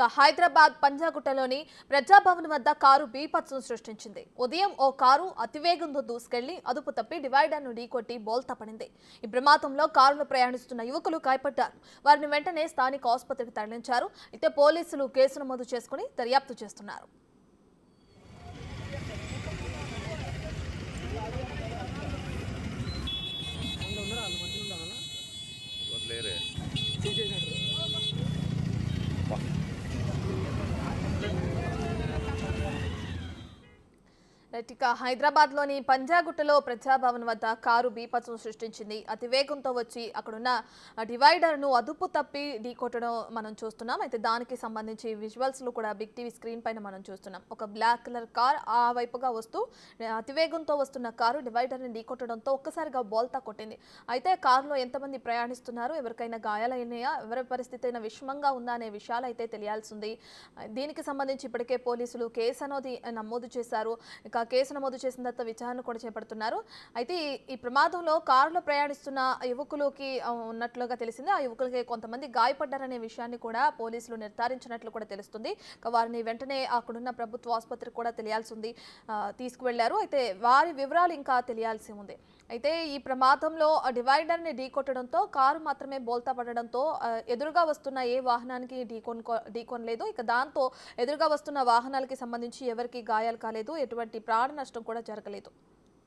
ఇక హైదరాబాద్ పంజాగుట్టలోని ప్రజాభవన్ వద్ద కారు బీపత్సం సృష్టించింది ఉదయం ఓ కారు అతివేగంతో దూసుకెళ్లి అదుపు తప్పి డివైడర్ను ఢీకొట్టి బోల్ పడింది ఈ ప్రమాదంలో కారులో ప్రయాణిస్తున్న యువకులు గాయపడ్డారు వారిని వెంటనే స్థానిక ఆసుపత్రికి తరలించారు అయితే పోలీసులు కేసు నమోదు చేసుకుని దర్యాప్తు చేస్తున్నారు లేరే ఇక హైదరాబాద్లోని పంజాగుట్టలో ప్రజాభవన్ వద్ద కారు బీపత్సం సృష్టించింది అతి వేగంతో వచ్చి అక్కడున్న డివైడర్ను అదుపు తప్పి ఢీకొట్టడం మనం చూస్తున్నాం అయితే దానికి సంబంధించి విజువల్స్లు కూడా బిగ్ టీవీ స్క్రీన్ పైన మనం చూస్తున్నాం ఒక బ్లాక్ కలర్ కార్ ఆ వైపుగా వస్తూ అతి వేగంతో వస్తున్న కారు డివైడర్ని ఢీకొట్టడంతో ఒక్కసారిగా బోల్తా కొట్టింది అయితే కారులో ఎంతమంది ప్రయాణిస్తున్నారు ఎవరికైనా గాయాలైనాయా ఎవరి పరిస్థితి అయినా విషమంగా ఉందా అనే విషయాలు అయితే తెలియాల్సింది దీనికి సంబంధించి ఇప్పటికే పోలీసులు కేసు అనేది నమోదు చేశారు ఇక కేసు నమోదు చేసిన తర్వాత విచారణ కూడా చేపడుతున్నారు అయితే ఈ ప్రమాదంలో కారులో ప్రయాణిస్తున్న యువకులకి ఉన్నట్లుగా తెలిసింది ఆ యువకులకి కొంతమంది గాయపడ్డారనే విషయాన్ని కూడా పోలీసులు నిర్ధారించినట్లు కూడా తెలుస్తుంది వారిని వెంటనే అక్కడున్న ప్రభుత్వ ఆసుపత్రికి కూడా తెలియాల్సి ఉంది తీసుకువెళ్లారు అయితే వారి వివరాలు ఇంకా తెలియాల్సి ఉంది అయితే ఈ ప్రమాదంలో డివైడర్ని ఢీకొట్టడంతో కారు మాత్రమే బోల్తా పడడంతో ఎదురుగా వస్తున్న ఏ వాహనానికి ఢీకొన్ ఢీకొనలేదు ఇక దాంతో ఎదురుగా వస్తున్న వాహనాలకి సంబంధించి ఎవరికి గాయాలు కాలేదు ఎటువంటి ప్రాణ నష్టం కూడా జరగలేదు